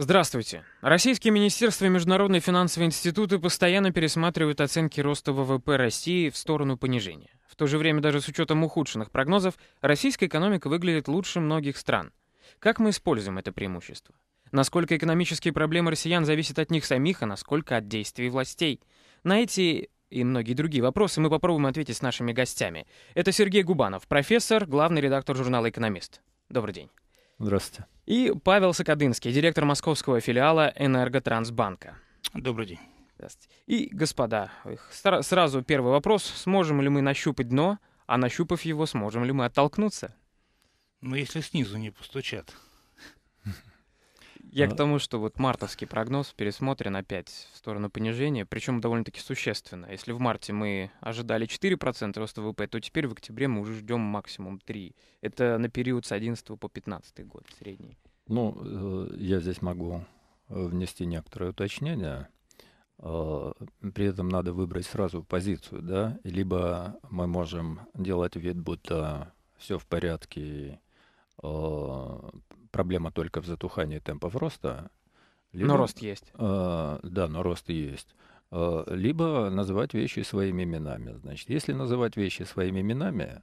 Здравствуйте. Российские министерства и международные финансовые институты постоянно пересматривают оценки роста ВВП России в сторону понижения. В то же время даже с учетом ухудшенных прогнозов российская экономика выглядит лучше многих стран. Как мы используем это преимущество? Насколько экономические проблемы россиян зависят от них самих, а насколько от действий властей? На эти и многие другие вопросы мы попробуем ответить с нашими гостями. Это Сергей Губанов, профессор, главный редактор журнала «Экономист». Добрый день. Здравствуйте. И Павел Сакадынский, директор московского филиала Энерготрансбанка. Добрый день. Здравствуйте. И, господа, сразу первый вопрос. Сможем ли мы нащупать дно, а нащупав его, сможем ли мы оттолкнуться? Ну, если снизу не постучат. Я к а. тому, что вот мартовский прогноз пересмотрен опять в сторону понижения, причем довольно-таки существенно. Если в марте мы ожидали 4% роста ВВП, то теперь в октябре мы уже ждем максимум 3%. Это на период с 11 по 15 год средний. Ну, э, я здесь могу э, внести некоторое уточнение. Э, при этом надо выбрать сразу позицию, да, либо мы можем делать вид, будто все в порядке, проблема только в затухании темпов роста. Либо, но рост есть. Э, да, но рост есть. Э, либо называть вещи своими именами. Значит, если называть вещи своими именами,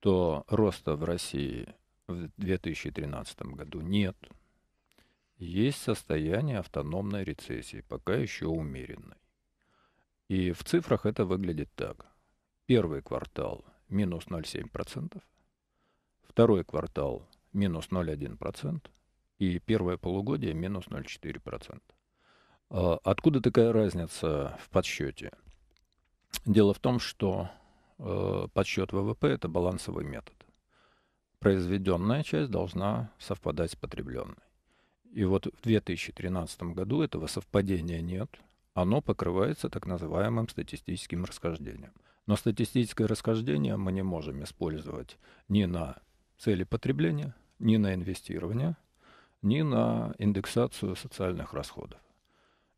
то роста в России в 2013 году нет. Есть состояние автономной рецессии, пока еще умеренной. И в цифрах это выглядит так. Первый квартал минус 0,7%, второй квартал минус 0,1%, и первое полугодие минус 0,4%. А, откуда такая разница в подсчете? Дело в том, что э, подсчет ВВП – это балансовый метод. Произведенная часть должна совпадать с потребленной. И вот в 2013 году этого совпадения нет. Оно покрывается так называемым статистическим расхождением. Но статистическое расхождение мы не можем использовать ни на цели потребления – ни на инвестирование, ни на индексацию социальных расходов.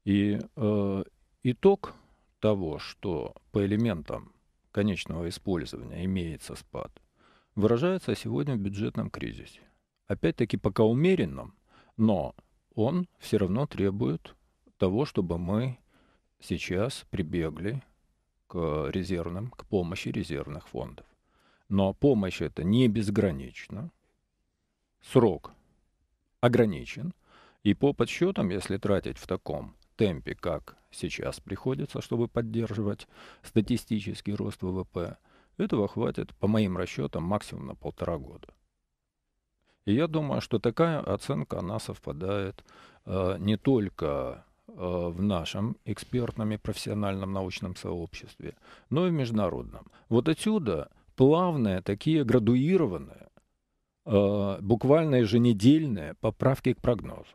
И э, итог того, что по элементам конечного использования имеется спад, выражается сегодня в бюджетном кризисе. Опять-таки пока умеренном, но он все равно требует того, чтобы мы сейчас прибегли к резервным, к помощи резервных фондов. Но помощь это не безгранична срок ограничен, и по подсчетам, если тратить в таком темпе, как сейчас приходится, чтобы поддерживать статистический рост ВВП, этого хватит, по моим расчетам, максимум на полтора года. И я думаю, что такая оценка, она совпадает э, не только э, в нашем экспертном и профессиональном научном сообществе, но и в международном. Вот отсюда плавные, такие градуированные э, буквально еженедельные поправки к прогнозу.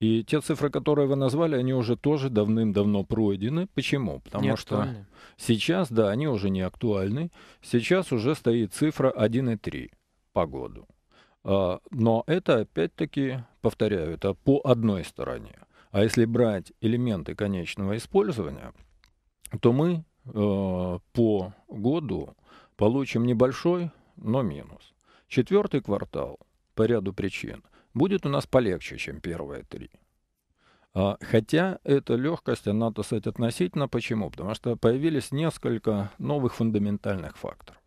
И те цифры, которые вы назвали, они уже тоже давным-давно пройдены. Почему? Потому что сейчас, да, они уже не актуальны. Сейчас уже стоит цифра 1,3 по году. Э, но это, опять-таки, повторяю, это по одной стороне. А если брать элементы конечного использования, то мы э, по году получим небольшой, но минус. Четвертый квартал, по ряду причин, будет у нас полегче, чем первые три. А, хотя эта легкость, она, а так сказать, относительно. Почему? Потому что появились несколько новых фундаментальных факторов,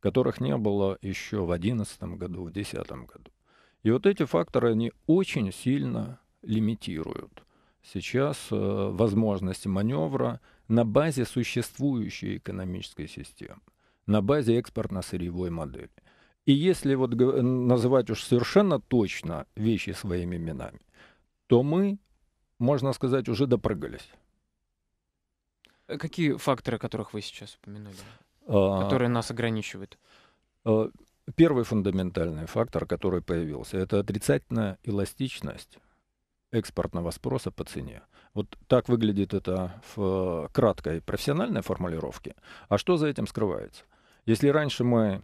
которых не было еще в 2011 году, в 2010 году. И вот эти факторы, они очень сильно лимитируют сейчас э, возможности маневра на базе существующей экономической системы, на базе экспортно-сырьевой модели. И если вот э, называть уж совершенно точно вещи своими именами, то мы, можно сказать, уже допрыгались. Э, какие факторы, которых вы сейчас упомянули, а... которые нас ограничивают? Э, первый фундаментальный фактор, который появился, это отрицательная эластичность экспортного спроса по цене. Вот так выглядит это в краткой профессиональной формулировке. А что за этим скрывается? Если раньше мы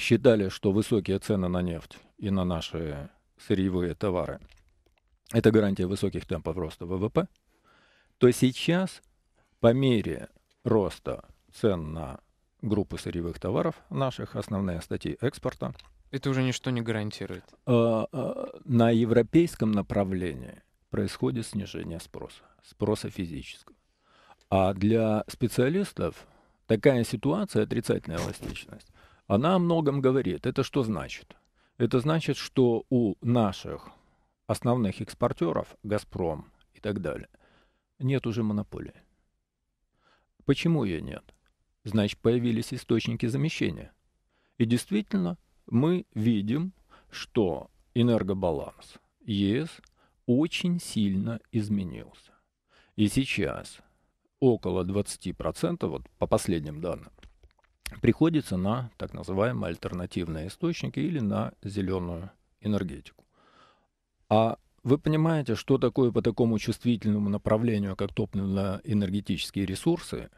считали, что высокие цены на нефть и на наши сырьевые товары – это гарантия высоких темпов роста ВВП, то сейчас по мере роста цен на группы сырьевых товаров, наших основные статьи экспорта. Это уже ничто не гарантирует. Э, э, на европейском направлении происходит снижение спроса, спроса физического. А для специалистов такая ситуация отрицательная эластичность она о многом говорит. Это что значит? Это значит, что у наших основных экспортеров, «Газпром» и так далее, нет уже монополии. Почему ее нет? Значит, появились источники замещения. И действительно, мы видим, что энергобаланс ЕС очень сильно изменился. И сейчас около 20%, вот по последним данным, приходится на так называемые альтернативные источники или на зеленую энергетику. А вы понимаете, что такое по такому чувствительному направлению, как топливно-энергетические ресурсы,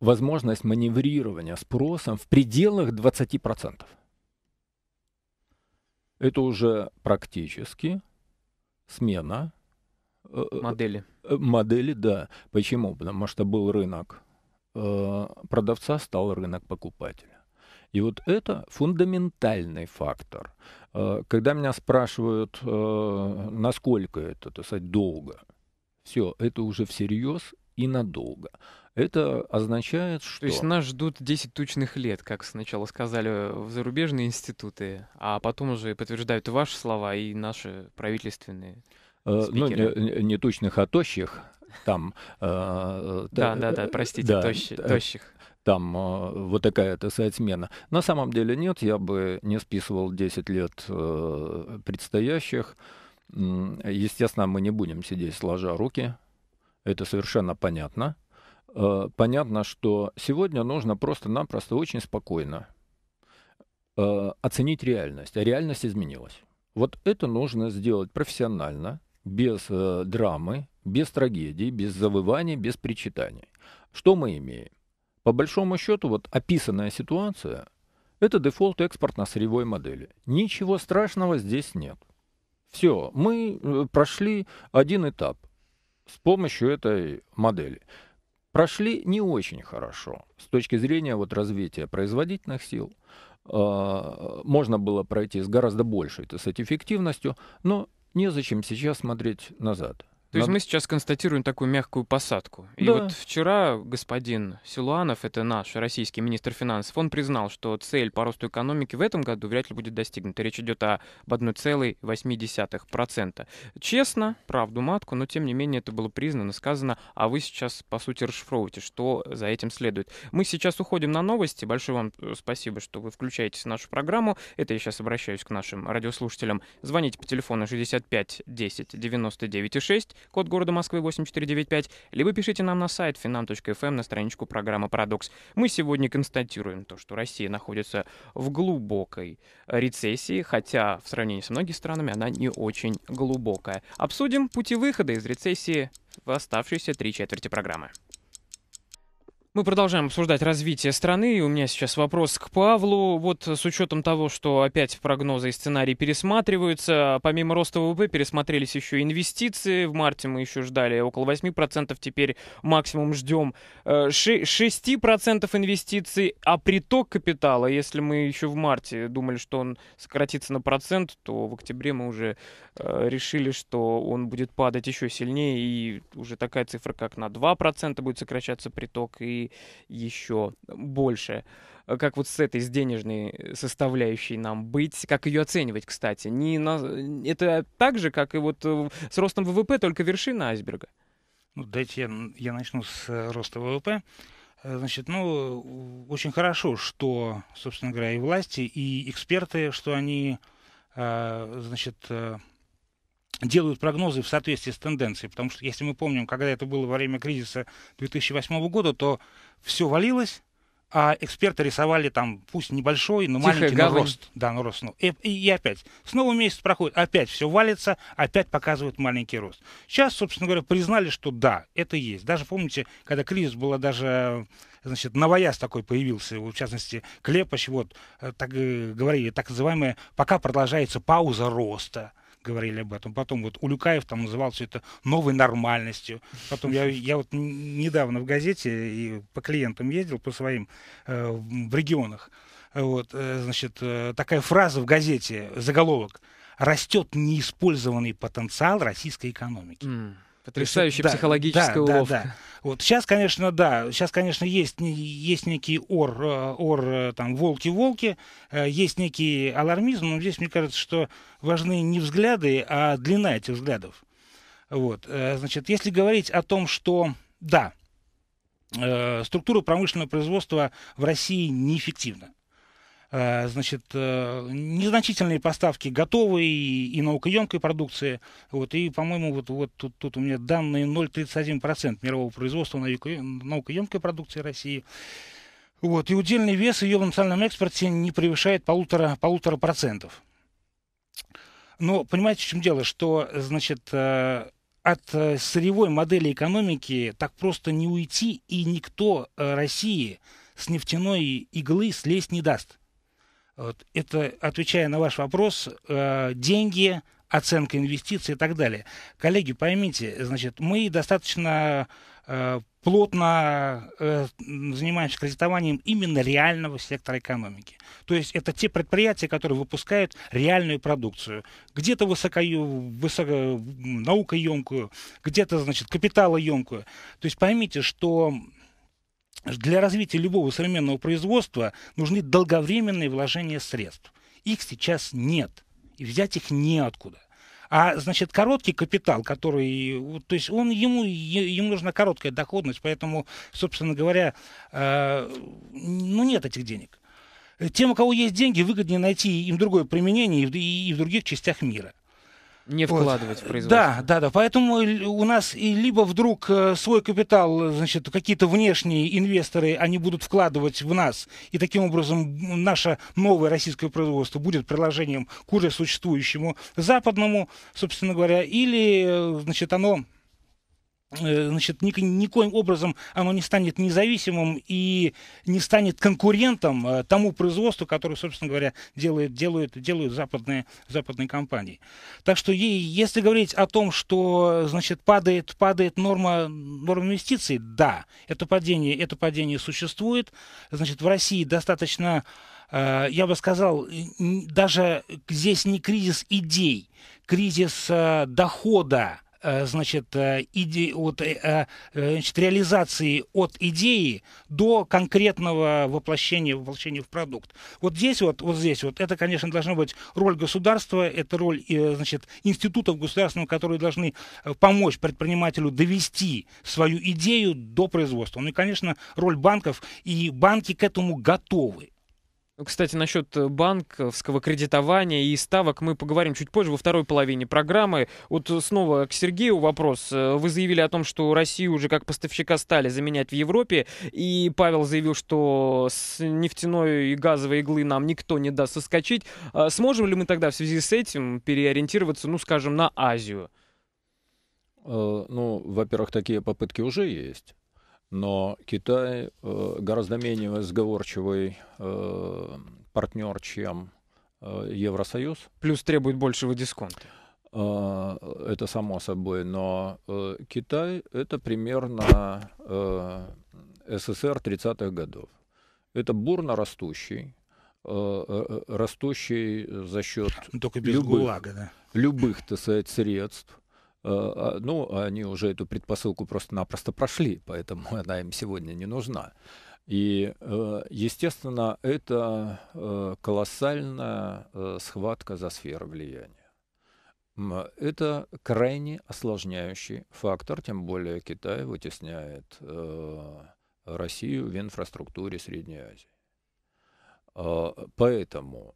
возможность маневрирования спросом в пределах 20%. Это уже практически смена э, э, модели. Э, модели, да. Почему? Потому что был рынок Э, продавца стал рынок покупателя. И вот это фундаментальный фактор. Э, когда меня спрашивают, э, насколько это, так сказать, долго, все, это уже всерьез и надолго. Это означает, что... То есть нас ждут 10 тучных лет, как сначала сказали в зарубежные институты, а потом уже подтверждают ваши слова и наши правительственные. Ну, спикеры. Ну, не, не тучных, а тощих там... Э, э, да, да, э, да, простите, тощих там э, вот такая-то соотмена. На самом деле нет, я бы не списывал 10 лет э, предстоящих. Естественно, мы не будем сидеть сложа руки, это совершенно понятно. Э, понятно, что сегодня нужно просто-напросто очень спокойно э, оценить реальность, а реальность изменилась. Вот это нужно сделать профессионально, без э, драмы, без трагедии, без завывания, без причитаний. Что мы имеем? По большому счету, вот описанная ситуация – это дефолт экспортно-сырьевой модели. Ничего страшного здесь нет. Все, мы э, прошли один этап с помощью этой модели. Прошли не очень хорошо с точки зрения вот развития производительных сил. А, можно было пройти с гораздо большей так сказать, эффективностью, но Незачем сейчас смотреть назад. То есть мы сейчас констатируем такую мягкую посадку. И да. вот вчера господин Силуанов, это наш российский министр финансов, он признал, что цель по росту экономики в этом году вряд ли будет достигнута. Речь идет о, об 1,8%. Честно, правду матку, но тем не менее это было признано, сказано, а вы сейчас, по сути, расшифровываете, что за этим следует. Мы сейчас уходим на новости. Большое вам э, спасибо, что вы включаетесь в нашу программу. Это я сейчас обращаюсь к нашим радиослушателям. Звоните по телефону 65 10 99 6 код города Москвы 8495, либо пишите нам на сайт finam.fm эм на страничку программы «Парадокс». Мы сегодня констатируем то, что Россия находится в глубокой рецессии, хотя в сравнении с многими странами она не очень глубокая. Обсудим пути выхода из рецессии в оставшиеся три четверти программы. Мы продолжаем обсуждать развитие страны. И у меня сейчас вопрос к Павлу. Вот с учетом того, что опять прогнозы и сценарии пересматриваются, помимо роста ВВП пересмотрелись еще инвестиции. В марте мы еще ждали около 8%, теперь максимум ждем 6% э, инвестиций. А приток капитала, если мы еще в марте думали, что он сократится на процент, то в октябре мы уже э, решили, что он будет падать еще сильнее. И уже такая цифра, как на 2% будет сокращаться приток. И еще больше. Э, как вот с этой, с денежной э, составляющей нам быть, как ее оценивать, кстати. Не на... Это так же, как и вот э, с ростом ВВП, только вершина айсберга. Ну, дайте я, я начну с роста ВВП. Значит, ну, очень хорошо, что, собственно говоря, и власти, и эксперты, что они, значит, делают прогнозы в соответствии с тенденцией. Потому что, если мы помним, когда это было во время кризиса 2008 года, то все валилось, а эксперты рисовали там, пусть небольшой, но Тихая маленький, гавань. но рост. Да, но рост. Ну, и, и, и опять. Снова месяц проходит, опять все валится, опять показывают маленький рост. Сейчас, собственно говоря, признали, что да, это есть. Даже помните, когда кризис была даже значит, новояз такой появился, в частности, клепощ, вот, э, так э, говорили, так называемая, пока продолжается пауза роста говорили об этом. Потом вот Улюкаев там называл все это новой нормальностью. Потом я, я вот недавно в газете и по клиентам ездил, по своим, э, в регионах. Вот, э, значит, э, такая фраза в газете, заголовок. Растет неиспользованный потенциал российской экономики. Mm. Потрясающая да, психологическая да, уловка. Да, да. Вот сейчас, конечно, да, сейчас, конечно, есть, есть некий ор, э, ор э, там, волки-волки, э, есть некий алармизм, но здесь, мне кажется, что важны не взгляды, а длина этих взглядов. Вот, значит, если говорить о том, что, да, структура промышленного производства в России неэффективна. Э, значит, э, незначительные поставки готовой и, наукоемкой продукции. Вот, и, по-моему, вот, вот тут, тут у меня данные 0,31% мирового производства наукоемкой продукции России. Вот, и удельный вес ее в национальном экспорте не превышает полутора, полутора процентов. Но понимаете, в чем дело, что, значит, э, от сырьевой модели экономики так просто не уйти, и никто России с нефтяной иглы слезть не даст. Вот. Это, отвечая на ваш вопрос, э, деньги, оценка инвестиций и так далее. Коллеги, поймите, значит, мы достаточно э, плотно э, занимаемся кредитованием именно реального сектора экономики. То есть это те предприятия, которые выпускают реальную продукцию. Где-то высоко, высоко наукоемкую, где-то, значит, капиталоемкую. То есть поймите, что для развития любого современного производства нужны долговременные вложения средств. Их сейчас нет, и взять их неоткуда. А, значит, короткий капитал, который, то есть он, ему, ему нужна короткая доходность, поэтому, собственно говоря, э, ну, нет этих денег. Тем, у кого есть деньги, выгоднее найти им другое применение и в, и в других частях мира не вкладывать вот. в э, производство. Да, да, да. Поэтому у нас и либо вдруг э, свой капитал, значит, какие-то внешние инвесторы, они будут вкладывать в нас, и таким образом наше новое российское производство будет приложением к уже существующему западному, собственно говоря, или, э, значит, оно Э, значит, ни, никоим образом оно не станет независимым и не станет конкурентом э, тому производству, которое, собственно говоря, делает делают, делают западные, западные компании. Так что если говорить о том, что значит, падает, падает норма, норма инвестиций, да, это падение, это падение существует. Значит, в России достаточно э, я бы сказал, даже здесь не кризис идей, кризис дохода Э, значит, э, иде, от, э, значит, реализации от идеи до конкретного воплощения, воплощения в продукт. Вот здесь вот, вот здесь вот, это, конечно, должна быть роль государства, это роль, значит, институтов государственных, которые должны помочь предпринимателю довести свою идею до производства. Ну и, конечно, роль банков, и банки к этому готовы. Ну, кстати, насчет э, банковского кредитования и ставок мы поговорим чуть позже, во второй половине программы. Вот э, снова к Сергею вопрос. Э, вы заявили о том, что Россию уже как поставщика стали заменять в Европе, и Павел заявил, что с нефтяной и газовой иглы нам никто не даст соскочить. А сможем ли мы тогда в связи с этим переориентироваться, ну, скажем, на Азию? Ну, во-первых, такие попытки уже есть но Китай э, гораздо менее сговорчивый э, партнер, чем э, Евросоюз. Плюс требует большего дисконта. Это само собой, но Китай это примерно СССР 30-х годов. Это бурно растущий, растущий за счет любых, ГУЛАГа, да? любых, так сказать, средств а, а, ну, они уже эту предпосылку просто-напросто прошли, поэтому она им сегодня не нужна. И, э, естественно, это э, колоссальная э, схватка за сферу влияния. Это крайне осложняющий фактор, тем более Китай вытесняет Россию в инфраструктуре Средней Азии. А, поэтому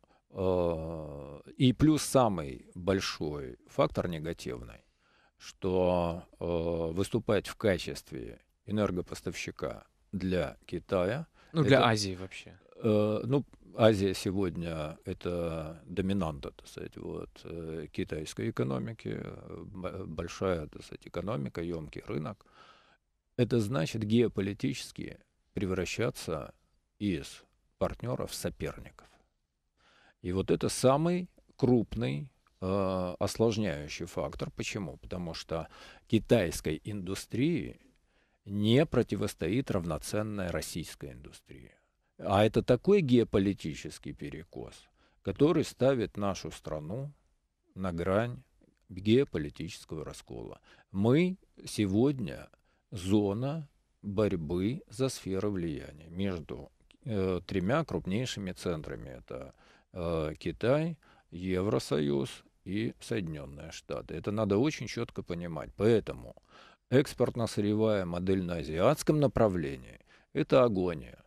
и плюс самый большой фактор негативный что э, выступать в качестве энергопоставщика для Китая. Ну, для это, Азии вообще. Э, ну, Азия сегодня это доминанта, так сказать, вот, э, китайской экономики, большая, так сказать, экономика, емкий рынок. Это значит геополитически превращаться из партнеров в соперников. И вот это самый крупный Э, осложняющий фактор. Почему? Потому что китайской индустрии не противостоит равноценная российская индустрия. А это такой геополитический перекос, который ставит нашу страну на грань геополитического раскола. Мы сегодня зона борьбы за сферы влияния между э, тремя крупнейшими центрами. Это э, Китай, Евросоюз и Соединенные Штаты. Это надо очень четко понимать. Поэтому экспортно-сырьевая модель на азиатском направлении – это агония.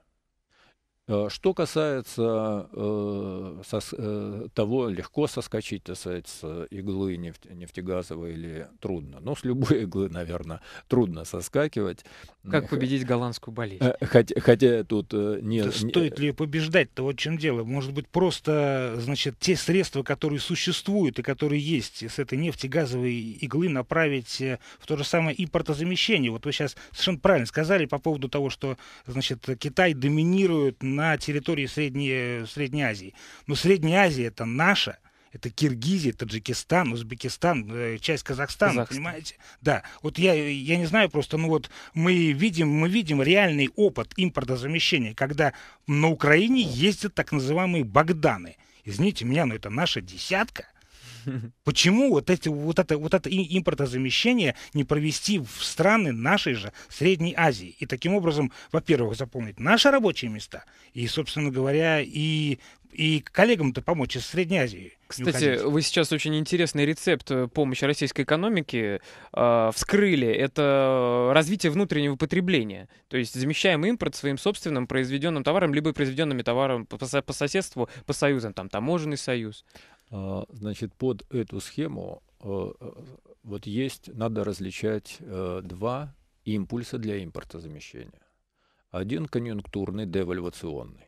Э, что касается э, сос, э, того, легко соскочить, так сказать, с иглы нефть, нефтегазовой или трудно. Ну, с любой иглы, наверное, трудно соскакивать. Как победить голландскую болезнь? Э, хотя, хотя тут э, не... Да стоит ли побеждать-то? Вот в чем дело. Может быть, просто, значит, те средства, которые существуют и которые есть с этой нефтегазовой иглы направить в то же самое импортозамещение. Вот вы сейчас совершенно правильно сказали по поводу того, что, значит, Китай доминирует на территории Средней, э, Средней Азии. Но Средняя Азия это наша, это Киргизия, Таджикистан, Узбекистан, э, часть Казахстана, Казахстан. понимаете? Да, вот я, я не знаю просто, ну вот мы видим, мы видим реальный опыт импортозамещения, когда на Украине ездят так называемые Богданы. Извините меня, но это наша десятка, Почему вот, эти, вот, это, вот это импортозамещение не провести в страны нашей же Средней Азии? И таким образом, во-первых, заполнить наши рабочие места и, собственно говоря, и и коллегам-то помочь из Средней Азии. Кстати, вы сейчас очень интересный рецепт э, помощи российской экономике э, вскрыли. Это э, развитие внутреннего потребления. То есть замещаем импорт своим собственным произведенным товаром, либо произведенными товаром по, по соседству, по союзам, там таможенный союз. А, значит, под эту схему э, э, вот есть, надо различать э, два импульса для импортозамещения. Один конъюнктурный, девальвационный.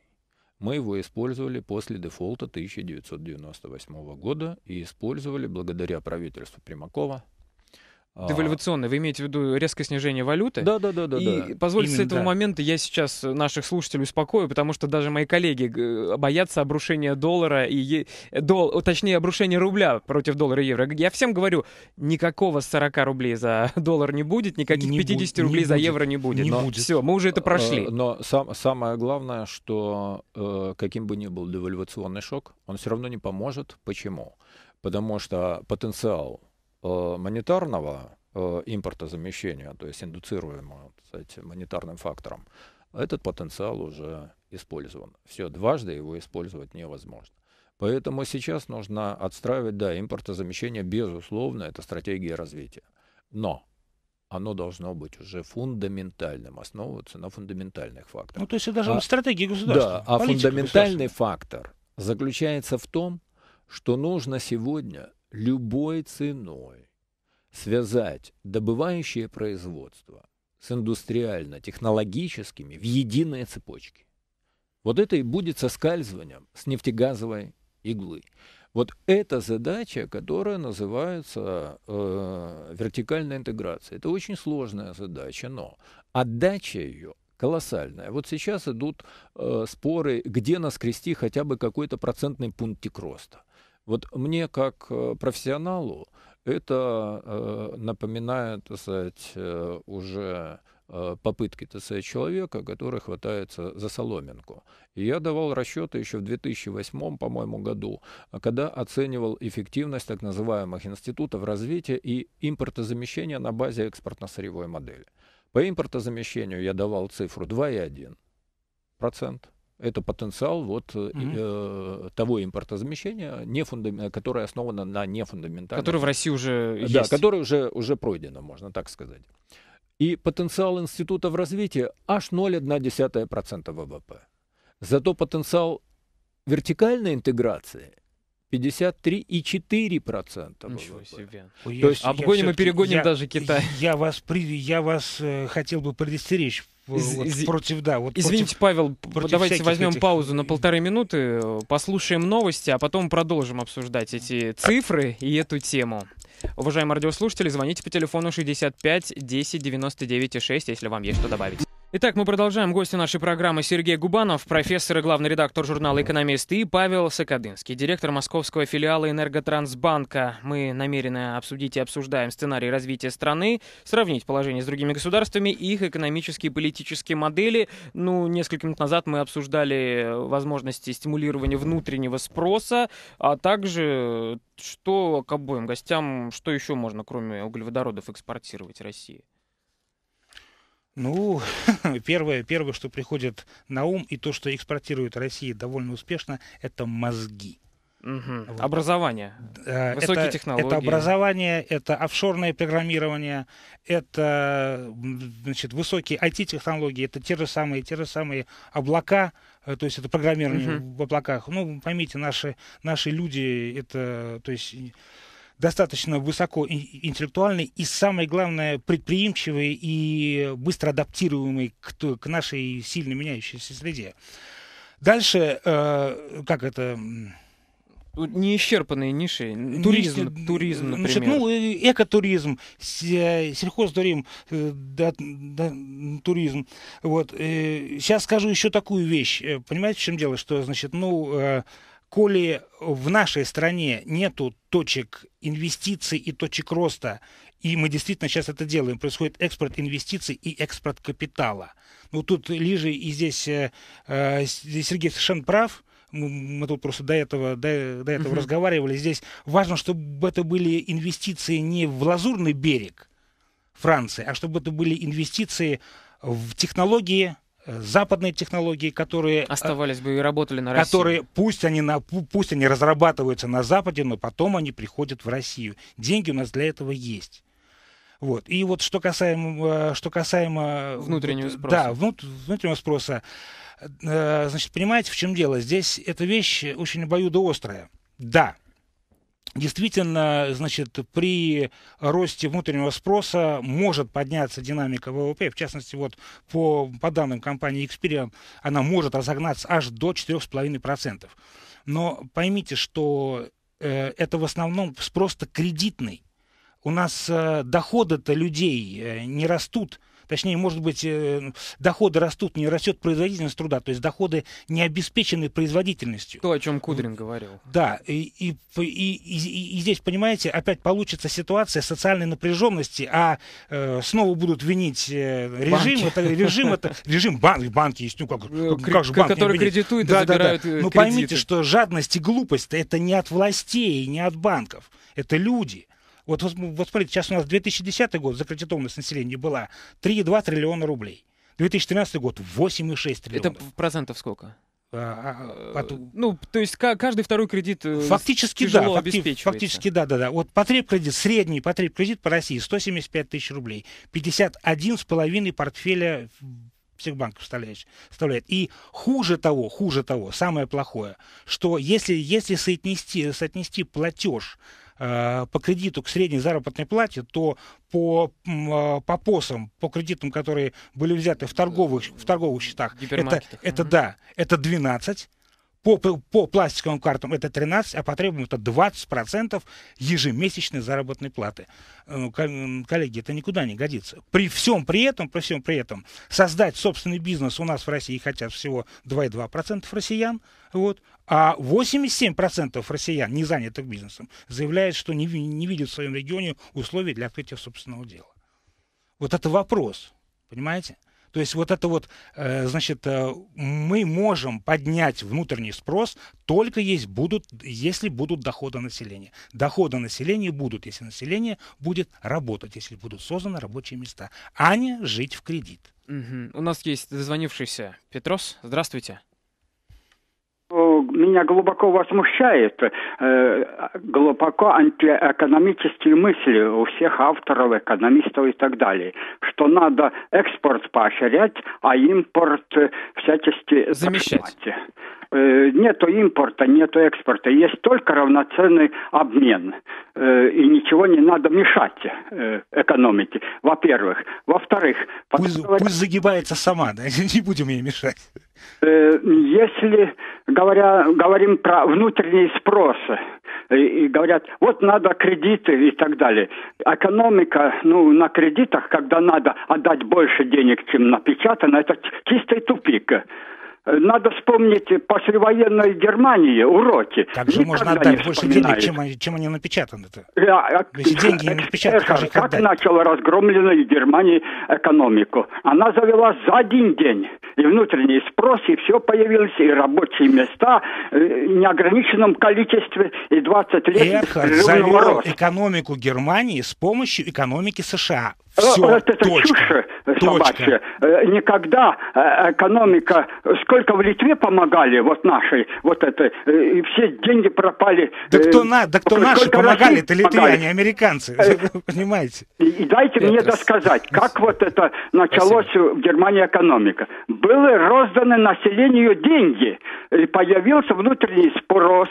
Мы его использовали после дефолта 1998 года и использовали благодаря правительству Примакова – Девальвационное, вы имеете в виду резкое снижение валюты? Да, да, да, да. И да. позвольте Именно, с этого да. момента я сейчас наших слушателей успокою, потому что даже мои коллеги э, боятся обрушения доллара и е... дол, точнее обрушения рубля против доллара и евро. Я всем говорю, никакого 40 рублей за доллар не будет, никаких не 50 бу- рублей не за будет, евро не будет. Не будет. Все, мы уже это а, прошли. Но сам, самое главное, что э, каким бы ни был девальвационный шок, он все равно не поможет. Почему? Потому что потенциал Э, монетарного э, импортозамещения, то есть индуцируемого кстати, монетарным фактором, этот потенциал уже использован. Все, дважды его использовать невозможно. Поэтому сейчас нужно отстраивать, да, импортозамещение, безусловно, это стратегия развития. Но оно должно быть уже фундаментальным, основываться на фундаментальных факторах. Ну, то есть это даже а, стратегия государства. Да, а фундаментальный фактор заключается в том, что нужно сегодня любой ценой связать добывающее производство с индустриально-технологическими в единые цепочки. Вот это и будет соскальзыванием с нефтегазовой иглы. Вот эта задача, которая называется э, вертикальная интеграция, это очень сложная задача, но отдача ее колоссальная. Вот сейчас идут э, споры, где нас крести хотя бы какой-то процентный пунктик роста. Вот мне как э, профессионалу это э, напоминает, так сказать, э, уже э, попытки сказать человека, который хватается за соломинку. И я давал расчеты еще в 2008, по-моему, году, а когда оценивал эффективность так называемых институтов развития и импортозамещения на базе экспортно-сырьевой модели. По импортозамещению я давал цифру 2,1% это потенциал вот угу. э, того импортозамещения, не фундам... которое основано на нефундаментальном... который в России уже есть. Да, которое уже, уже пройдено, можно так сказать. И потенциал института в развитии аж 0,1% ВВП. Зато потенциал вертикальной интеграции – 53,4% было. Ничего себе. Ой, То есть обгоним и перегоним я, даже Китай. Я вас, при, я вас э, хотел бы предостеречь э, из, против, да. Вот извините, против, Павел, против давайте возьмем этих... паузу на полторы минуты, послушаем новости, а потом продолжим обсуждать эти цифры и эту тему. Уважаемые радиослушатели, звоните по телефону 65 10 99 6, если вам есть что добавить. Итак, мы продолжаем. Гости нашей программы Сергей Губанов, профессор и главный редактор журнала «Экономист» и Павел Сакадынский, директор московского филиала «Энерготрансбанка». Мы намерены обсудить и обсуждаем сценарий развития страны, сравнить положение с другими государствами, их экономические и политические модели. Ну, несколько минут назад мы обсуждали возможности стимулирования внутреннего спроса, а также что к обоим гостям, что еще можно, кроме углеводородов, экспортировать России. Ну, первое, первое, что приходит на ум, и то, что экспортирует Россия довольно успешно, это мозги. Угу. Вот. Образование. Высокие это, технологии. Это образование, это офшорное программирование, это значит, высокие IT-технологии, это те же самые, те же самые облака, э, то есть это программирование угу. в облаках. Ну, поймите, наши, наши люди, это, то есть достаточно высоко интеллектуальный и, самое главное, предприимчивый и быстро адаптируемый к, к нашей сильно меняющейся среде. Дальше, э, как это... Неисчерпанные ниши. Туризм, Туризм, туризм например. Значит, ну, э, экотуризм, сельхозтуризм, э, да, да, туризм. Вот. Сейчас э, скажу еще такую вещь. Понимаете, в чем дело? Что, значит, ну коли в нашей стране нету точек инвестиций и точек роста, и мы действительно сейчас это делаем, происходит экспорт инвестиций и экспорт капитала. Ну тут Лижи и здесь э, э Сергей совершенно прав, мы тут просто до этого, до, до этого uh разговаривали. Здесь важно, чтобы это были инвестиции не в лазурный берег Франции, а чтобы это были инвестиции в технологии, Э, западные технологии, которые э, оставались бы и работали на России, которые пусть они на пусть они разрабатываются на Западе, но потом они приходят в Россию. Деньги у нас для этого есть. Вот. И вот что касаемо, э, что касаемо внутреннего спроса. Да, внутреннего спроса. Значит, понимаете, в чем дело? Здесь эта вещь очень обоюдоострая. Да, действительно, значит, при росте внутреннего спроса может подняться динамика ВВП. В частности, вот по, по данным компании Experian, она может разогнаться аж до 4,5%. Но поймите, что э, это в основном спрос-то кредитный. У нас э, доходы-то людей э, не растут, точнее, может быть, э, доходы растут, не растет производительность труда, то есть доходы не обеспечены производительностью. То, о чем Кудрин говорил. Да, и, и, и, и здесь, понимаете, опять получится ситуация социальной напряженности, а э, снова будут винить э, режим, банки. это режим, это режим банк, банки есть, ну как, ну, как же банки, которые кредитуют, да, да, да. Ну поймите, что жадность и глупость это не от властей, не от банков, это люди. Вот, вот смотрите, сейчас у нас 2010 год закредитованность населения была 3,2 триллиона рублей. 2013 год 8,6 триллиона. Это процентов сколько? А, а, а э, от... Ну, то есть каждый второй кредит э, фактически да, фактически, фактически да, да, да. Вот потреб кредит, средний потреб кредит по России 175 тысяч рублей, 51 с половиной портфеля всех банков вставляет, вставляет. И хуже того, хуже того, самое плохое, что если, если соотнести, соотнести платеж Э, по кредиту к средней заработной плате, то по, э, по ПОСам, по кредитам, которые были взяты в торговых, в торговых счетах, это, это да, это 12, по, по пластиковым картам это 13, а по требованию это 20% ежемесячной заработной платы. Э, э, коллеги, это никуда не годится. При всем при этом, при всем при этом, создать собственный бизнес у нас в России хотят всего 2,2% россиян, вот, а 87% россиян, не занятых бизнесом, заявляют, что не, не видят в своем регионе условий для открытия собственного дела. Вот это вопрос, понимаете? То есть вот это вот, э, значит, э, мы можем поднять внутренний спрос только есть будут, если будут доходы населения. Доходы населения будут, если население будет работать, если будут созданы рабочие места, а не жить в кредит. Угу. У нас есть дозвонившийся Петрос. Здравствуйте меня глубоко возмущает э, глубоко антиэкономические мысли у всех авторов, экономистов и так далее, что надо экспорт поощрять, а импорт э, всячески замещать. Догнать. Э, нету импорта, нету экспорта, есть только равноценный обмен. Э, и ничего не надо мешать э, экономике, во-первых. Во-вторых... Пусть, потому... пусть загибается сама, да? не будем ей мешать. Если говоря, говорим про внутренний спрос, и говорят, вот надо кредиты и так далее. Экономика, ну, на кредитах, когда надо отдать больше денег, чем напечатано, это чистый тупик. Надо вспомнить послевоенную Германию, уроки. Как же можно отдать больше денег, чем, чем они напечатаны-то? А, Если деньги не напечатаны, эхо, как Как начала разгромленную Германию экономику? Она завела за один день. И внутренний спрос, и все появилось, и рабочие места э, в неограниченном количестве, и 20 лет. Эрхард завел роста. экономику Германии с помощью экономики США. Э, все, вот это точка, э, чушь собачья. Точка. Э, никогда экономика, сколько в Литве помогали, вот нашей, вот этой, и все деньги пропали. Да кто, на, да кто наши помогали, это литвяне, а американцы, понимаете? И, и дайте это мне раз... досказать, как вот это началось Спасибо. в Германии экономика. Были розданы населению деньги, и появился внутренний спрос,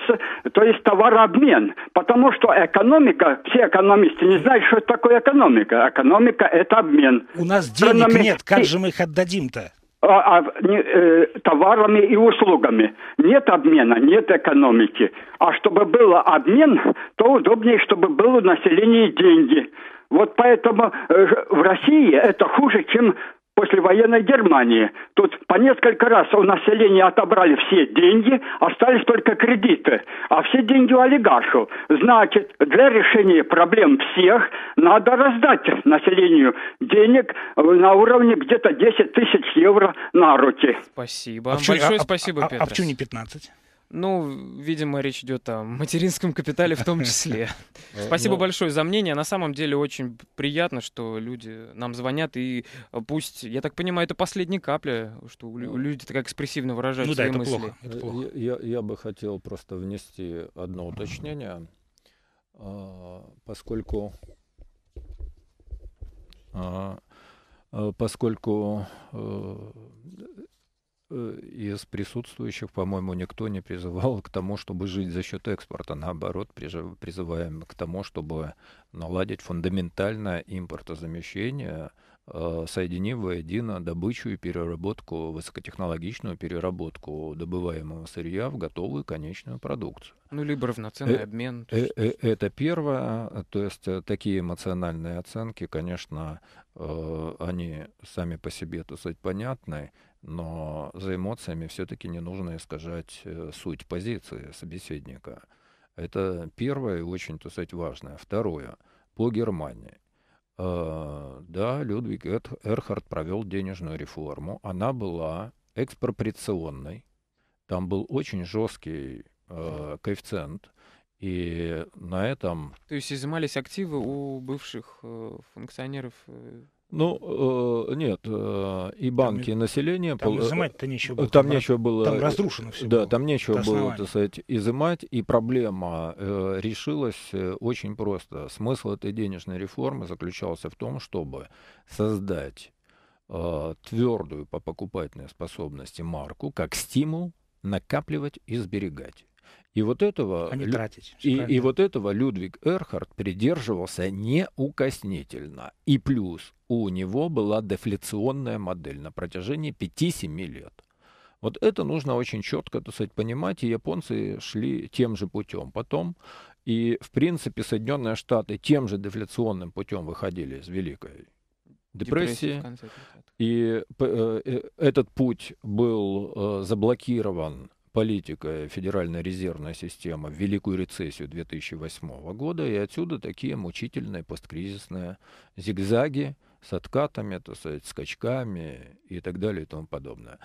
то есть товарообмен, потому что экономика, все экономисты не знают, что такое экономика. Экономика Экономика – это обмен. У нас денег Экономи... нет, как же мы их отдадим-то? А, а, не, э, товарами и услугами. Нет обмена, нет экономики. А чтобы был обмен, то удобнее, чтобы было у населения деньги. Вот поэтому э, в России это хуже, чем После военной Германии. Тут по несколько раз у населения отобрали все деньги, остались только кредиты, а все деньги у олигархов. Значит, для решения проблем всех надо раздать населению денег на уровне где-то 10 тысяч евро на руки. Спасибо. А Большое а-, а, спасибо, а, А, а почему не 15? Ну, видимо, речь идет о материнском капитале в том числе. Э, Спасибо ну, большое за мнение. На самом деле очень приятно, что люди нам звонят, и э, пусть, я так понимаю, это последняя капля, что ну, люди так экспрессивно выражают ну свои да, это мысли. Это плохо. Э, я бы хотел просто внести одно уточнение, а, поскольку а, а, поскольку Э, из присутствующих, по-моему, никто не призывал к тому, чтобы жить за счет экспорта. Наоборот, призываем к тому, чтобы наладить фундаментальное импортозамещение, э, соединив воедино добычу и переработку, высокотехнологичную переработку добываемого сырья в готовую конечную продукцию. Ну, либо равноценный э, обмен. Э, э, это первое. То есть э, такие эмоциональные оценки, конечно, э, они сами по себе, так сказать, понятны. Но за эмоциями все-таки не нужно искажать э, суть позиции собеседника. Это первое и очень, так сказать, важное. Второе. По Германии. А, да, Людвиг Эрхард провел денежную реформу. Она была экспроприционной. Там был очень жесткий э, коэффициент. И на этом... То есть изымались активы у бывших э, функционеров ну, э, нет, э, и банки, там, и население... Там изымать-то э, нечего было. Там, там нечего было... Там разрушено все Да, было, там нечего было, так сказать, изымать, и проблема э, решилась э, очень просто. Смысл этой денежной реформы заключался в том, чтобы создать э, твердую по покупательной способности марку как стимул накапливать и сберегать. И вот этого, а не тратить, и, и вот этого Людвиг Эрхард придерживался неукоснительно. И плюс у него была дефляционная модель на протяжении 5-7 лет. Вот это нужно очень четко, так сказать, понимать, и японцы шли тем же путем. Потом и, в принципе, Соединенные Штаты тем же дефляционным путем выходили из Великой депрессии. депрессии и э, э, этот путь был э, заблокирован политика э, федеральная резервная система в Великую рецессию 2008 года, и отсюда такие мучительные посткризисные зигзаги с откатами, то сказать, скачками и так далее и тому подобное.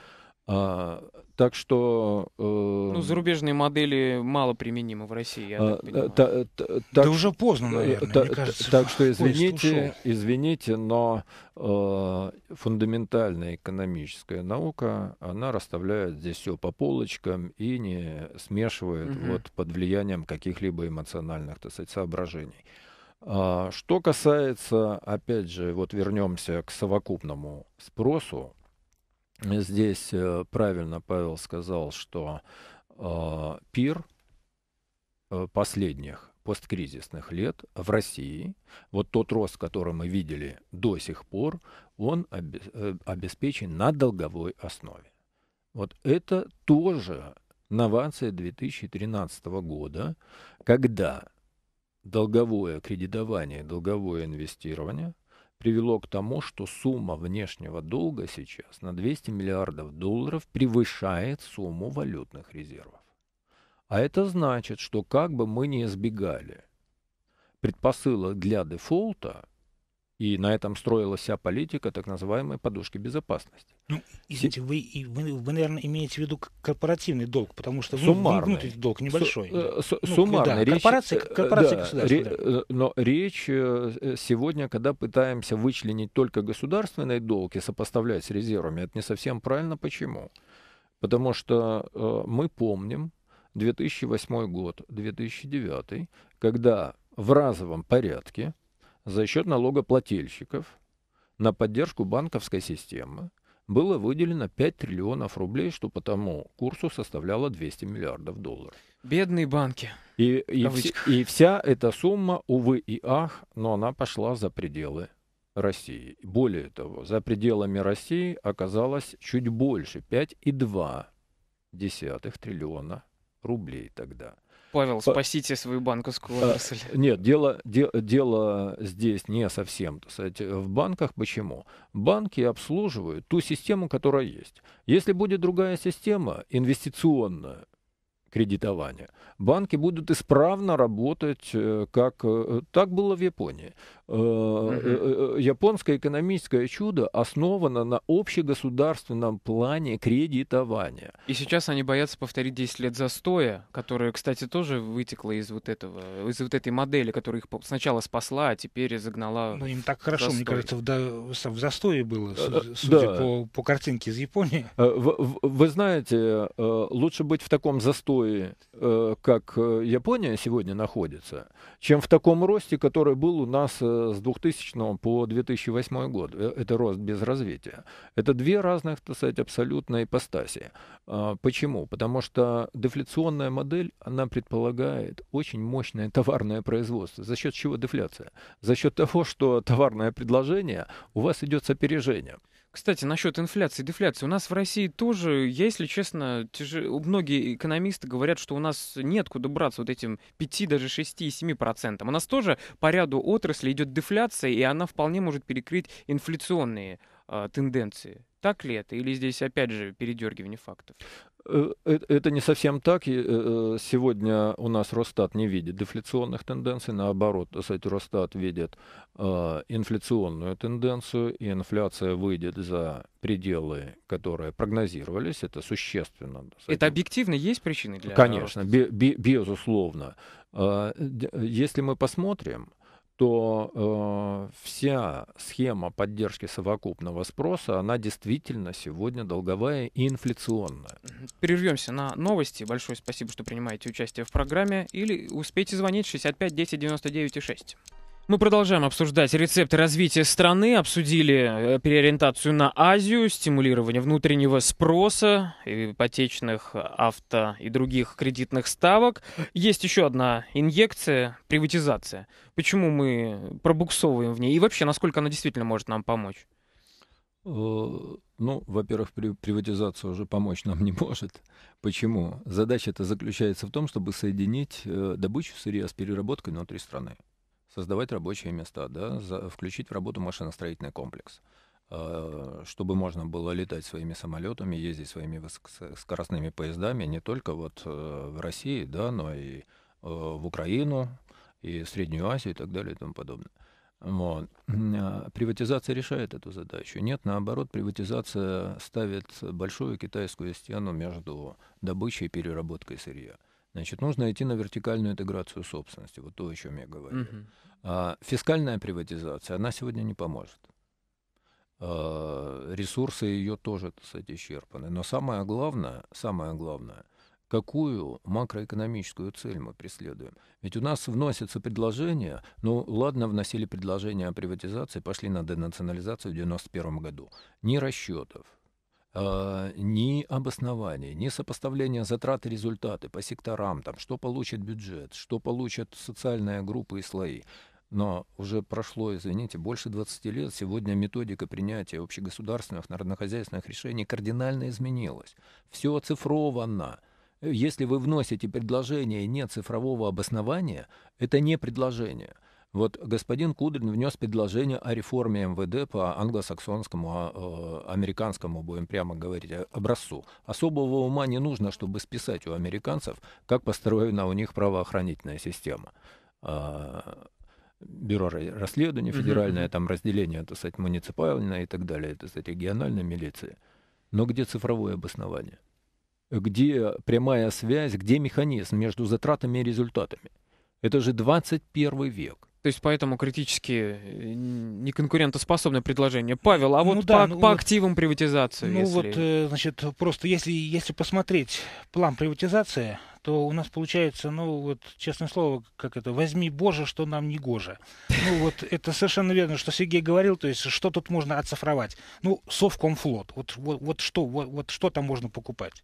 А, так что... Э, ну, зарубежные модели мало применимы в России, я а, так понимаю. Та, э, та, э, та, да так, уже поздно, э, наверное, та, мне кажется. Так что извините, извините, но э, фундаментальная экономическая наука, она расставляет здесь все по полочкам и не смешивает угу. вот под влиянием каких-либо эмоциональных, так сказать, соображений. А, что касается, опять же, вот вернемся к совокупному спросу, Здесь э, правильно Павел сказал, что э, пир э, последних посткризисных лет в России, вот тот рост, который мы видели до сих пор, он обеспечен на долговой основе. Вот это тоже новация 2013 года, когда долговое кредитование, долговое инвестирование привело к тому, что сумма внешнего долга сейчас на 200 миллиардов долларов превышает сумму валютных резервов. А это значит, что как бы мы ни избегали предпосылок для дефолта, и на этом строилась вся политика так называемой подушки безопасности. Ну, извините, вы, вы, вы, наверное, имеете в виду корпоративный долг, потому что суммарный. вы э, ну, долг небольшой. С, ну, суммарный. Да, речь, корпорация, э, корпорация да, государства. Ре, да. Э, но речь сегодня, когда пытаемся вычленить только государственный долг и сопоставлять с резервами, это не совсем правильно. Почему? Потому что э, мы помним 2008 год, 2009, когда в разовом порядке за счет налогоплательщиков на поддержку банковской системы было выделено 5 триллионов рублей, что по тому курсу составляло 200 миллиардов долларов. Бедные банки. И, и, вс, и вся эта сумма, увы и ах, но она пошла за пределы России. Более того, за пределами России оказалось чуть больше, 5,2 триллиона рублей тогда. Павел, спасите свою банковскую а, отрасль. Нет, дело, де, дело здесь не совсем. Кстати, в банках почему? Банки обслуживают ту систему, которая есть. Если будет другая система, инвестиционная, кредитования. Банки будут исправно работать, э, как э, так было в Японии. Э, японское экономическое чудо основано на общегосударственном плане кредитования. И сейчас они боятся повторить 10 лет застоя, которое, кстати, тоже вытекло из вот этого, из вот этой модели, которая их сначала спасла, а теперь загнала. Ну им так хорошо, застой. мне кажется, в, да, в застое было, судя да. по, по картинке из Японии. Вы, вы знаете, лучше быть в таком застое такой, э, как э, Япония сегодня находится, чем в таком росте, который был у нас э, с 2000 по 2008 год. Это рост без развития. Это две разных, так сказать, абсолютно ипостаси. А, почему? Потому что дефляционная модель, она предполагает очень мощное товарное производство. За счет чего дефляция? За счет того, что товарное предложение у вас идет с опережением. Кстати, насчет инфляции, и дефляции. У нас в России тоже, я, если честно, тяж... многие экономисты говорят, что у нас нет куда браться вот этим 5, даже 6 и 7 процентам. У нас тоже по ряду отраслей идет дефляция, и она вполне может перекрыть инфляционные э, тенденции. Так ли это? Или здесь, опять же, передергивание фактов? Э, э, это не совсем так. Э, сегодня у нас Росстат не видит дефляционных тенденций. Наоборот, кстати, Росстат видит а, инфляционную тенденцию, и инфляция выйдет за пределы, которые прогнозировались. Это существенно. Это объективно есть причины для Конечно, роста? безусловно. А, если мы посмотрим, то э, вся схема поддержки совокупного спроса, она действительно сегодня долговая и инфляционная. Перервемся на новости. Большое спасибо, что принимаете участие в программе. Или успейте звонить 65 10 99 6. Мы продолжаем обсуждать рецепты развития страны, обсудили э, переориентацию на Азию, стимулирование внутреннего спроса, ипотечных авто и других кредитных ставок. Есть еще одна инъекция – приватизация. Почему мы пробуксовываем в ней и вообще, насколько она действительно может нам помочь? Э, ну, во-первых, приватизация уже помочь нам не может. Почему? Задача это заключается в том, чтобы соединить э, добычу сырья с переработкой внутри страны создавать рабочие места, да, за, включить в работу машиностроительный комплекс, э, чтобы можно было летать своими самолетами, ездить своими скоростными поездами не только вот э, в России, да, но и э, в Украину, и Среднюю Азию и так далее и тому подобное. Вот. А, приватизация решает эту задачу. Нет, наоборот, приватизация ставит большую китайскую стену между добычей и переработкой сырья. Значит, нужно идти на вертикальную интеграцию собственности, вот то, о чем я говорил. Угу. А, фискальная приватизация, она сегодня не поможет. А, ресурсы ее тоже, кстати, исчерпаны. Но самое главное, самое главное, какую макроэкономическую цель мы преследуем. Ведь у нас вносятся предложения, ну ладно, вносили предложения о приватизации, пошли на денационализацию в 1991 году. Ни расчетов, а, ни обоснования, ни сопоставления затрат и результаты по секторам, там, что получит бюджет, что получат социальные группы и слои. Но уже прошло, извините, больше 20 лет, сегодня методика принятия общегосударственных народнохозяйственных решений кардинально изменилась. Все оцифровано. Если вы вносите предложение и нет цифрового обоснования, это не предложение – вот господин Кудрин внес предложение о реформе МВД по англосаксонскому, а, э, американскому, будем прямо говорить, э, образцу. Особого ума не нужно, чтобы списать у американцев, как построена у них правоохранительная система. А, бюро расследования, федеральное там разделение, это сказать, муниципальное и так далее, это сказать, региональной милиции. Но где цифровое обоснование? Где прямая связь, где механизм между затратами и результатами? Это же 21 век. То есть поэтому критически э, неконкурентоспособное предложение. Павел, а вот ну, да, по, ну, по активам приватизации. Ну если... вот, э, значит, просто если, если посмотреть план приватизации, то у нас получается, ну вот, честное слово, как это, возьми Боже, что нам не гоже. Ну вот, это совершенно верно, что Сергей говорил, то есть что тут можно оцифровать? Ну, Совкомфлот, вот, вот, вот, что, вот, вот что там можно покупать?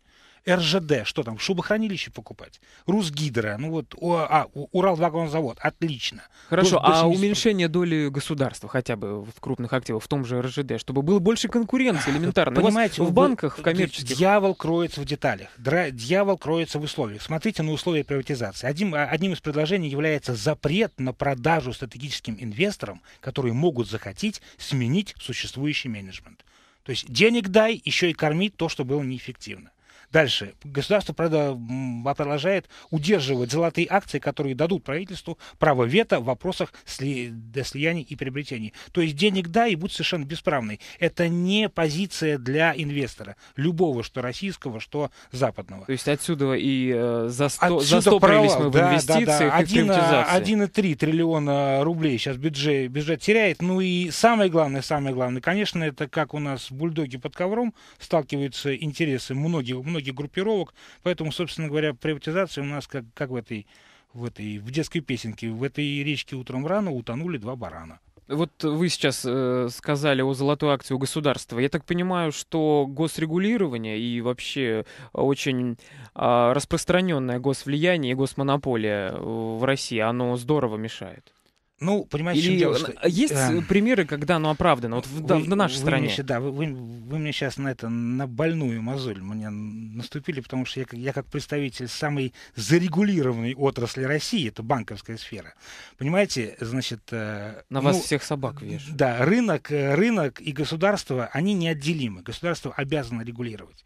РЖД, что там, шубохранилище покупать? Русгидро, ну вот, а, у, а, Уралвагонзавод, отлично. Хорошо, до, до а уменьшение доли государства хотя бы в крупных активах, в том же РЖД, чтобы было больше конкуренции элементарно. Понимаете, в ну, банках, в коммерческих... Дьявол кроется в деталях, дьявол кроется в условиях. Смотрите на условия приватизации. Одним, а, одним из предложений является запрет на продажу стратегическим инвесторам, которые могут захотеть сменить существующий менеджмент. То есть денег дай, еще и корми то, что было неэффективно. Дальше. Государство, правда, продолжает удерживать золотые акции, которые дадут правительству право вето в вопросах сли... слияний и приобретений. То есть денег да и будет совершенно бесправный. Это не позиция для инвестора. Любого, что российского, что западного. То есть отсюда и э, за сто отсюда застопорились провал, мы да, в инвестициях да, да. и 1, 1,3 э, триллиона рублей сейчас бюджет, бюджет теряет. Ну и самое главное, самое главное, конечно, это как у нас бульдоги под ковром сталкиваются интересы многих, многих многих группировок. Поэтому, собственно говоря, приватизация у нас как, как в этой в этой в детской песенке в этой речке утром рано утонули два барана. Вот вы сейчас э, сказали о золотой акции у государства. Я так понимаю, что госрегулирование и вообще очень э, распространенное госвлияние и госмонополия в России, оно здорово мешает. Ну, понимаете, Или... дело, э, а Есть а... примеры, когда оно оправдано? Вот в, вы, в нашей вы стране. Мне, да, вы, вы, вы мне сейчас на это, на больную мозоль мне наступили, потому что я, я как представитель самой зарегулированной отрасли России, это банковская сфера. Понимаете, значит... На ну, вас всех собак вешают. Да, рынок, рынок и государство, они неотделимы. Государство обязано регулировать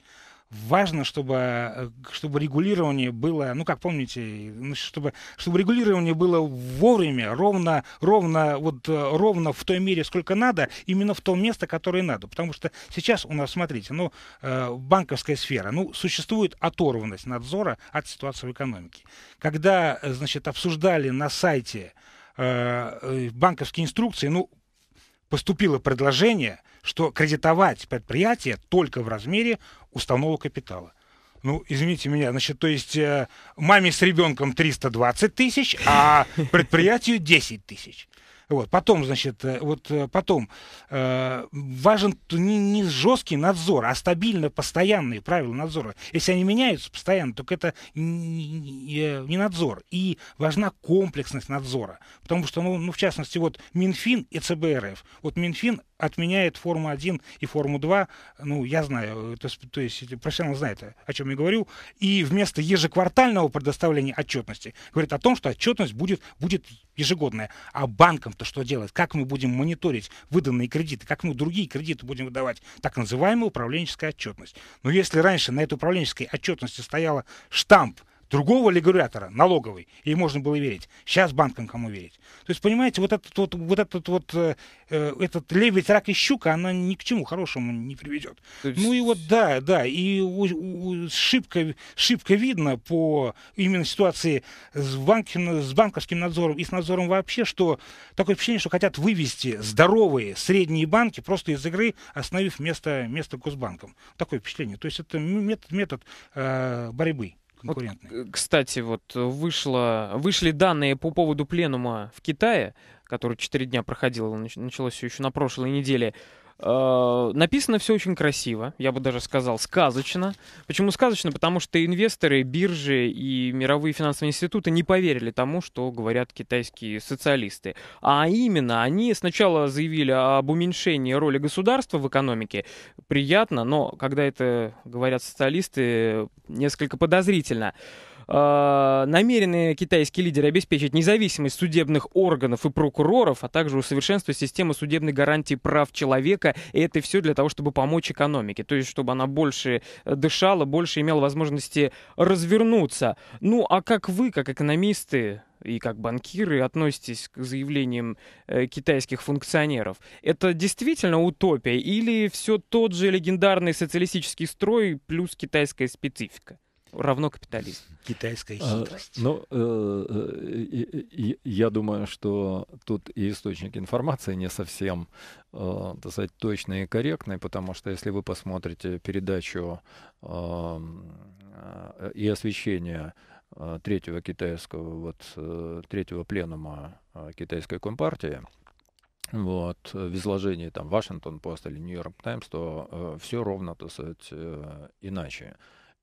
важно, чтобы, э, чтобы регулирование было, ну, как помните, ну, чтобы, чтобы регулирование было вовремя, ровно, ровно, вот, э, ровно в той мере, сколько надо, именно в том место, которое надо. Потому что сейчас у нас, смотрите, ну, э, банковская сфера, ну, существует оторванность надзора от ситуации в экономике. Когда, значит, обсуждали на сайте банковские инструкции, ну, поступило предложение что кредитовать предприятие только в размере уставного капитала. Ну, извините меня, значит, то есть э, маме с ребенком 320 тысяч, а предприятию 10 тысяч. Вот, потом, значит, э, вот э, потом э, важен не, не жесткий надзор, а стабильно постоянные правила надзора. Если они меняются постоянно, только это не, э, не надзор. И важна комплексность надзора. Потому что, ну, ну, в частности, вот Минфин и ЦБРФ. Вот Минфин отменяет форму 1 и форму 2. Ну, я знаю, то, то есть профессионал знает, о чем я говорю. И вместо ежеквартального предоставления отчетности говорит о том, что отчетность будет, будет ежегодная. А банкам-то что делать? Как мы будем мониторить выданные кредиты? Как мы другие кредиты будем выдавать? Так называемая управленческая отчетность. Но если раньше на этой управленческой отчетности стояла штамп другого регулятора, налоговый, и можно было верить. Сейчас банкам кому верить. То есть, понимаете, вот этот вот, вот этот вот, э, э этот лебедь, рак и щука, она ни к чему хорошему не приведет. Есть... Ну и вот, да, да, и у, у, шибко, шибко видно по именно ситуации с, банки, с банковским надзором и с надзором вообще, что такое впечатление, что хотят вывести здоровые средние банки просто из игры, остановив место, место госбанкам. Такое впечатление. То есть это метод, метод э, борьбы конкурентный. Вот, э, кстати, вот э, вышло, вышли данные по поводу пленума в Китае, который четыре дня проходил, началось все еще на прошлой неделе. Э, написано все очень красиво, я бы даже сказал, сказочно. Почему сказочно? Потому что инвесторы, биржи и мировые финансовые институты не поверили тому, что говорят китайские социалисты. А именно, они сначала заявили об уменьшении роли государства в экономике. Приятно, но когда это говорят социалисты, несколько подозрительно э, намерены китайские лидеры обеспечить независимость судебных органов и прокуроров, а также усовершенствовать систему судебной гарантии прав человека. И это все для того, чтобы помочь экономике, то есть чтобы она больше э, дышала, больше имела возможности развернуться. Ну а как вы, как экономисты, и как банкиры относитесь к заявлениям э, китайских функционеров. Это действительно утопия или все тот же легендарный социалистический строй плюс китайская специфика? равно капитализм. Китайская а, хитрость. А, ну, э, э, я думаю, что тут и источник информации не совсем, э, так сказать, точный и корректный, потому что если вы посмотрите передачу э, и освещение э, третьего китайского, вот э, третьего пленума китайской компартии, вот, в изложении там Вашингтон Пост или Нью-Йорк Таймс, то э, все ровно, так сказать, э, иначе. Э,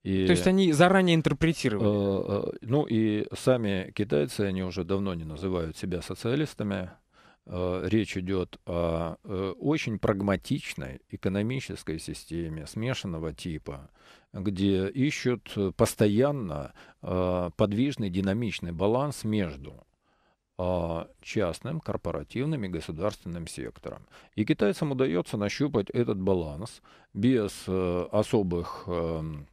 и, То есть они заранее интерпретировали. Э, э, ну и сами китайцы, они уже давно не называют себя социалистами. Э, речь идет о э, очень прагматичной экономической системе смешанного типа, где ищут постоянно э, подвижный динамичный баланс между э, частным, корпоративным и государственным сектором. И китайцам удается нащупать этот баланс без э, особых эм,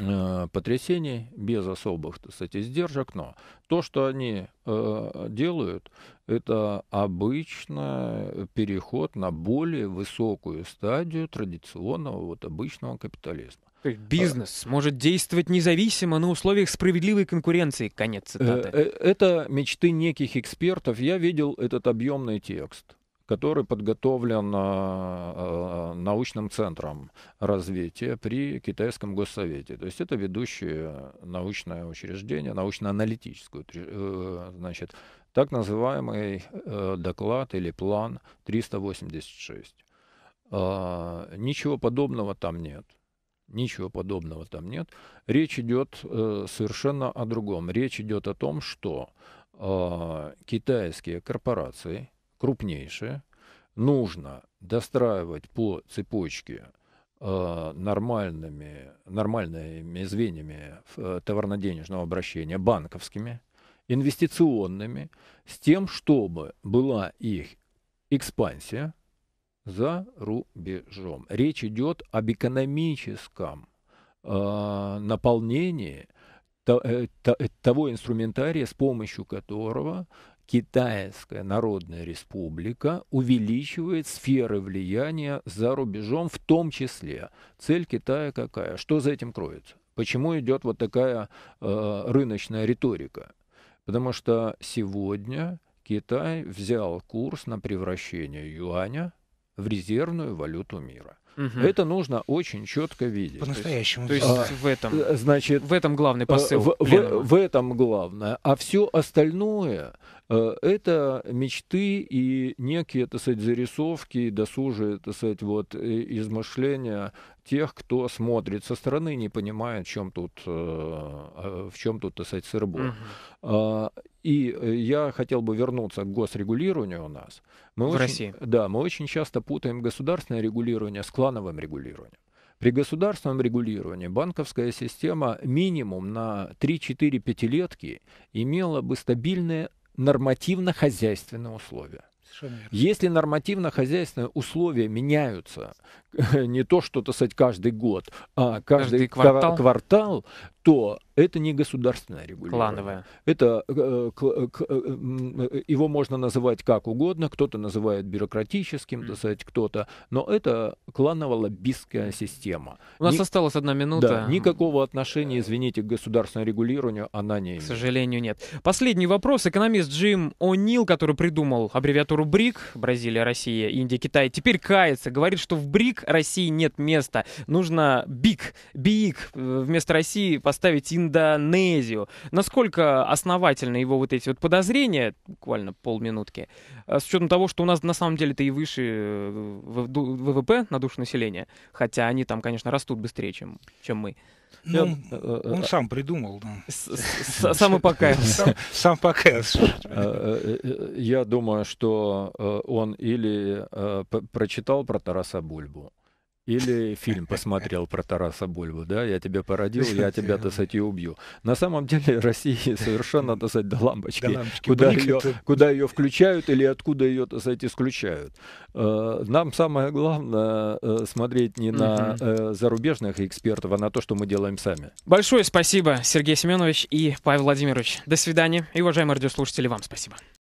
Э, потрясений без особых, так сказать, издержек, но то, что они э, делают, это обычно переход на более высокую стадию традиционного вот обычного капитализма. бизнес а, может действовать независимо на условиях справедливой конкуренции, конец цитаты. Э, э, это мечты неких экспертов. Я видел этот объемный текст который подготовлен а, а, научным центром развития при Китайском Госсовете. То есть это ведущее научное учреждение, научно-аналитическое, э, значит, так называемый э, доклад или план 386. А, ничего подобного там нет. Ничего подобного там нет. Речь идет э, совершенно о другом. Речь идет о том, что китайские корпорации – крупнейшее, нужно достраивать по цепочке э, нормальными, нормальными звеньями э, товарно-денежного обращения, банковскими, инвестиционными, с тем, чтобы была их экспансия за рубежом. Речь идет об экономическом э, наполнении э, того инструментария, с помощью которого Китайская Народная Республика увеличивает сферы влияния за рубежом в том числе. Цель Китая какая? Что за этим кроется? Почему идет вот такая э, рыночная риторика? Потому что сегодня Китай взял курс на превращение юаня в резервную валюту мира. Угу. Это нужно очень четко видеть. По-настоящему. То есть, то есть а, в этом. Э, значит, в этом главный э, посыл. В, в, в этом главное. А все остальное э, это мечты и некие, так сказать, зарисовки, досужие, так сказать, вот, измышления тех, кто смотрит со стороны, не понимая, в чем тут, в чем тут, так сказать, сырбор. Угу. И э, я хотел бы вернуться к госрегулированию у нас. Мы в очень, России. Да, мы очень часто путаем государственное регулирование с клановым регулированием. При государственном регулировании банковская система минимум на 3-4 пятилетки имела бы стабильные нормативно-хозяйственные условия. Если нормативно-хозяйственные условия меняются не то, что, то сказать, каждый год, а каждый, каждый квартал? квартал, то это не государственная регулирование. Клановое. Это, э, э, э, его можно называть как угодно, кто-то называет бюрократическим, то так сказать, кто-то, но это кланово-лоббистская система. У нас Ни... осталась одна минута. Да, никакого отношения, извините, к государственному регулированию она не имеет. К сожалению, нет. Последний вопрос. Экономист Джим О'Нил, который придумал аббревиатуру БРИК, Бразилия, Россия, Индия, Китай, теперь кается, говорит, что в БРИК России нет места. Нужно биг, биг э, вместо России поставить Индонезию. Насколько основательны его вот эти вот подозрения, буквально полминутки, э, с учетом того, что у нас на самом деле-то и выше э, ВВП на душу населения, хотя они там, конечно, растут быстрее, чем, чем мы. Ну, э, э, он, он э, сам придумал. Да. Сам и покаялся. Сам, сам покаялся. Я думаю, что он или прочитал про Тараса Бульбу, или фильм посмотрел про Тараса Бульбу, да, я тебя породил, я тебя, так сказать, и убью. На самом деле России совершенно, так сказать, до лампочки, куда, ее, куда ее включают или откуда ее, так сказать, исключают. Э, нам самое главное э, смотреть не на э, зарубежных экспертов, а на то, что мы делаем сами. Большое спасибо, Сергей Семенович и Павел Владимирович. До свидания. И, уважаемые радиослушатели, вам спасибо.